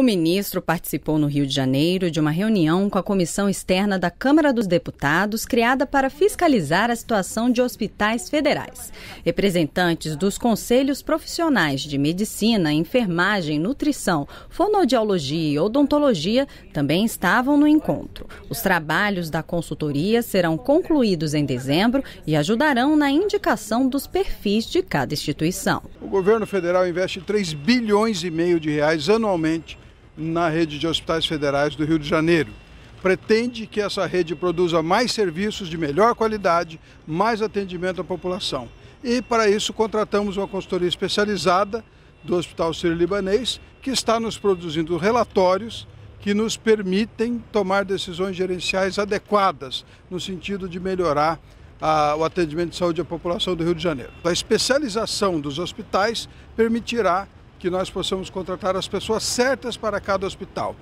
O ministro participou no Rio de Janeiro de uma reunião com a comissão externa da Câmara dos Deputados, criada para fiscalizar a situação de hospitais federais. Representantes dos conselhos profissionais de medicina, enfermagem, nutrição, fonoaudiologia e odontologia também estavam no encontro. Os trabalhos da consultoria serão concluídos em dezembro e ajudarão na indicação dos perfis de cada instituição. O governo federal investe 3 bilhões e meio de reais anualmente na rede de hospitais federais do Rio de Janeiro. Pretende que essa rede produza mais serviços de melhor qualidade, mais atendimento à população. E para isso contratamos uma consultoria especializada do Hospital Sírio-Libanês, que está nos produzindo relatórios que nos permitem tomar decisões gerenciais adequadas no sentido de melhorar a, ah, o atendimento de saúde à população do Rio de Janeiro. A especialização dos hospitais permitirá que nós possamos contratar as pessoas certas para cada hospital.